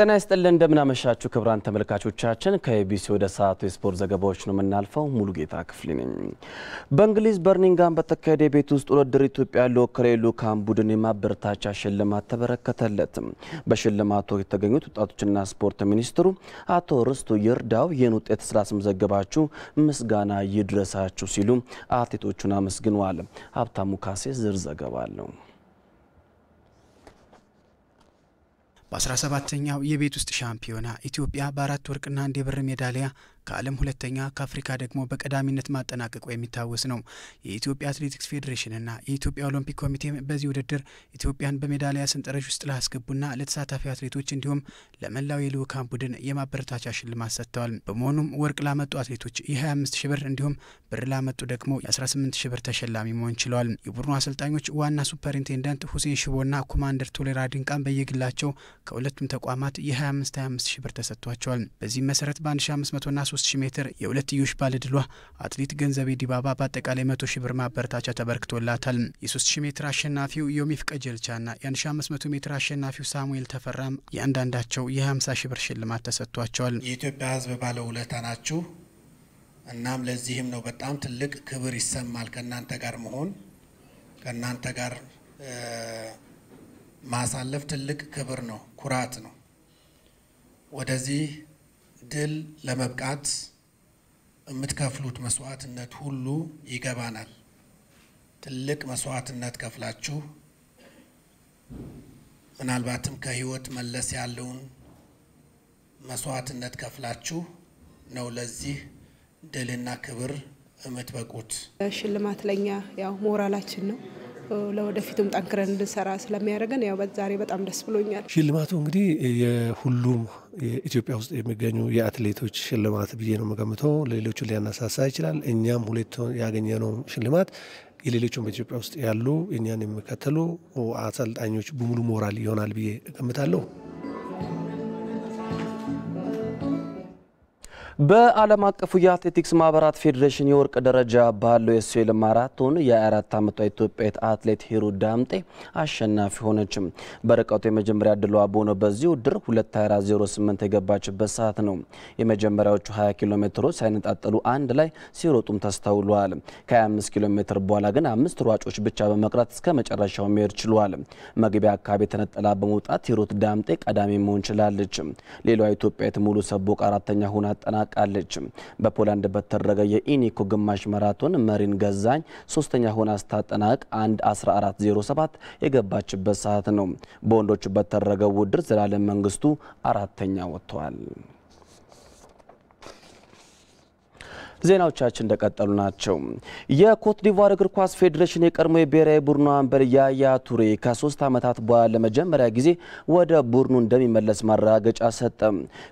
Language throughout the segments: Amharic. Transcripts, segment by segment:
ጤና ይስጥልን እንደምናመሻችሁ ክብራን ተመልካቾቻችን፣ ከኤቢሲ ወደ ሰዓቱ የስፖርት ዘገባዎች ነው የምናልፈው። ጌታ ክፍሌ ነኝ። በእንግሊዝ በርኒንጋም በተካሄደ የቤት ውስጥ ውድድር ኢትዮጵያ ለወከለው የልዑካን ቡድን የማበረታቻ ሽልማት ተበረከተለት። በሽልማቱ የተገኙት ወጣቶችና ስፖርት ሚኒስትሩ አቶ ርስቱ ይርዳው ይህን ውጤት ስላስመዘገባችሁ ምስጋና ይድረሳችሁ ሲሉ አትሌቶቹን አመስግነዋል። ሀብታሙ ካሴ ዝርዘገባ አለው። በ17ኛው የቤት ውስጥ ሻምፒዮና ኢትዮጵያ በአራት ወርቅና አንድ የብር ሜዳሊያ ከዓለም ሁለተኛ ከአፍሪካ ደግሞ በቀዳሚነት ማጠናቀቁ የሚታወስ ነው። የኢትዮጵያ አትሌቲክስ ፌዴሬሽንና የኢትዮጵያ ኦሎምፒክ ኮሚቴም በዚህ ውድድር ኢትዮጵያን በሜዳሊያ ሰንጠረዥ ውስጥ ላስገቡና ለተሳታፊ አትሌቶች እንዲሁም ለመላው የልዑካን ቡድን የማበረታቻ ሽልማት ሰጥተዋል። በመሆኑም ወርቅ ላመጡ አትሌቶች የ25 ሺ ብር እንዲሁም ብር ላመጡ ደግሞ የ18 ሺ ብር ተሸላሚ መሆን ችለዋል። የቡድኑ አሰልጣኞች ዋና ሱፐርኢንቴንደንት ሁሴን ሽቦና ኮማንደር ቶሌራ ድንቃን በየግላቸው ከሁለቱም ተቋማት የ25 25 ሺ ብር ተሰጥቷቸዋል። በዚህም መሰረት በ1500ና 3000 ሜትር የሁለትዮሽ ባለድሏ አትሌት ገንዘቤ ዲባባ በአጠቃላይ 100 ሺህ ብር ማበረታቻ ተበርክቶላታል። የ3000 ሜትር አሸናፊው ዮሚፍ ቀጀልቻና የ1500 ሜትር አሸናፊው ሳሙኤል ተፈራም የአንዳንዳቸው የ50 ሺህ ብር ሽልማት ተሰጥቷቸዋል። የኢትዮጵያ ሕዝብ ባለውለታ ናችሁ። እናም ለዚህም ነው በጣም ትልቅ ክብር ይሰማል ከእናንተ ጋር መሆን ከእናንተ ጋር ማሳለፍ ትልቅ ክብር ነው፣ ኩራት ነው። ወደዚህ ድል ለመብቃት የምትከፍሉት መስዋዕትነት ሁሉ ይገባናል። ትልቅ መስዋዕትነት ከፍላችሁ ምናልባትም ከህይወት መለስ ያለውን መስዋዕትነት ከፍላችሁ ነው ለዚህ ድልና ክብር የምትበቁት። ሽልማት ለኛ ያው ሞራላችን ነው። ለወደፊቱም ጠንክረን እንድንሰራ ስለሚያደርገን ያው ዛሬ በጣም ደስ ብሎኛል። ሽልማቱ እንግዲህ የሁሉም የኢትዮጵያ ውስጥ የሚገኙ የአትሌቶች ሽልማት ብዬ ነው የምገምተው። ለሌሎቹ ሊያነሳሳ ይችላል። እኛም ሁለት ያገኘነው ሽልማት የሌሎቹም በኢትዮጵያ ውስጥ ያሉ እኛን የሚከተሉ አሰልጣኞች በሙሉ ሞራል ይሆናል ብዬ እገምታለሁ። በዓለም አቀፉ የአትሌቲክስ ማህበራት ፌዴሬሽን የወርቅ ደረጃ ባለው የሴል ማራቶን የ24 ዓመቷ ኢትዮጵያዊት አትሌት ሂሩ ዳምጤ አሸናፊ ሆነችም። በርቀቱ የመጀመሪያ ድሏ በሆነው በዚህ ውድድር 2408 የገባችበት ሰዓት ነው። የመጀመሪያዎቹ 20 ኪሎ ሜትሮች ሳይነጣጠሉ አንድ ላይ ሲሮጡም ተስተውለዋል። ከ25 ኪሎ ሜትር በኋላ ግን አምስት ሯጮች ብቻ በመቅረት እስከ መጨረሻው መሄድ ችሏል። መግቢያ አካባቢ የተነጠላ በመውጣት ሂሩት ዳምጤ ቀዳሚ መሆን ችላለች። ሌላዋ ኢትዮጵያዊት ሙሉ ሰቦቅ አራተኛ ሆና አጠናቅ አጠናቃለች። በፖላንድ በተደረገ የኢኒኮ ግማሽ ማራቶን መሪን ገዛኝ ሶስተኛ ሆና ስታጠናቅ 1 የገባችበት ሰዓት ነው። በወንዶቹ በተደረገው ውድድር ዘላለም መንግስቱ አራተኛ ወጥተዋል። ዜናዎቻችን እንደቀጠሉ ናቸው። የኮት እግር ኳስ ፌዴሬሽን የቀድሞ የብሔራዊ ቡድኑ አንበር ያያ ቱሬ ከሶስት ዓመታት በኋላ ለመጀመሪያ ጊዜ ወደ ቡድኑ እንደሚመለስ ማረጋገጫ ሰጠ።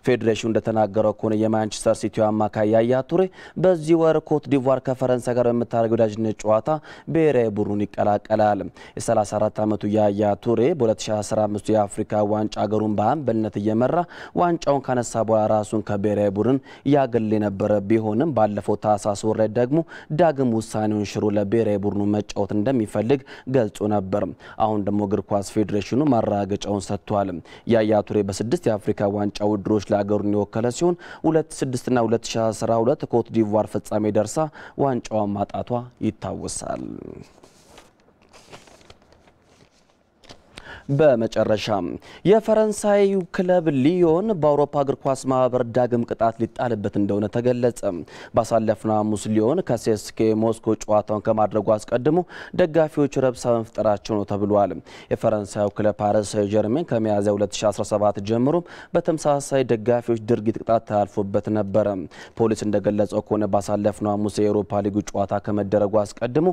ፌዴሬሽኑ እንደተናገረው ከሆነ የማንቸስተር ሲቲ አማካይ ያያ ቱሬ በዚህ ወር ኮት ከፈረንሳይ ጋር በምታደርገው ወዳጅነት ጨዋታ ብሔራዊ ቡድኑን ይቀላቀላል። የ34 ዓመቱ ያያ ቱሬ በ2015 የአፍሪካ ዋንጫ አገሩን በአንበልነት እየመራ ዋንጫውን ካነሳ በኋላ ራሱን ከብሔራዊ ቡድን ያገል የነበረ ቢሆንም ባለፈ ባለፈው ታህሳስ ወር ላይ ደግሞ ዳግም ውሳኔውን ሽሮ ለብሔራዊ ቡድኑ መጫወት እንደሚፈልግ ገልጾ ነበር። አሁን ደግሞ እግር ኳስ ፌዴሬሽኑ ማረጋገጫውን ሰጥቷል። ያያ ቱሬ በስድስት የአፍሪካ ዋንጫ ውድድሮች ለሀገሩ የወከለ ሲሆን 2006ና 2012 ኮት ዲቯር ፍጻሜ ደርሳ ዋንጫዋን ማጣቷ ይታወሳል። በመጨረሻም የፈረንሳዩ ክለብ ሊዮን በአውሮፓ እግር ኳስ ማህበር ዳግም ቅጣት ሊጣልበት እንደሆነ ተገለጸ። ባሳለፍነው ሐሙስ ሊዮን ከሴስኬ ሞስኮ ጨዋታውን ከማድረጉ አስቀድሞ ደጋፊዎቹ ረብሳ መፍጠራቸው ነው ተብሏል። የፈረንሳዩ ክለብ ፓሪስ ሴን ጀርሜን ከሚያዝያ 2017 ጀምሮ በተመሳሳይ ደጋፊዎች ድርጊት ቅጣት ተላልፎበት ነበረ። ፖሊስ እንደገለጸው ከሆነ ባሳለፍነው ሐሙስ የአውሮፓ ሊጉ ጨዋታ ከመደረጉ አስቀድሞ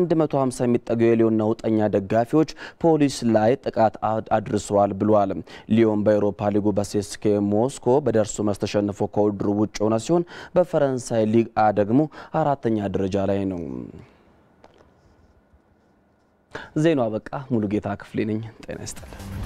150 የሚጠጉ የሊዮን ነውጠኛ ደጋፊዎች ፖሊስ ላይ ጥቃት አድርሰዋል ብሏል። ሊዮን በአውሮፓ ሊጉ በሴስኬ ሞስኮ በደርሶ መልስ ተሸንፎ ከውድድሩ ውጭ ሆነ ሲሆን በፈረንሳይ ሊግ አ ደግሞ አራተኛ ደረጃ ላይ ነው። ዜናው አበቃ። ሙሉጌታ ክፍሌ ነኝ። ጤና ይስጥልኝ።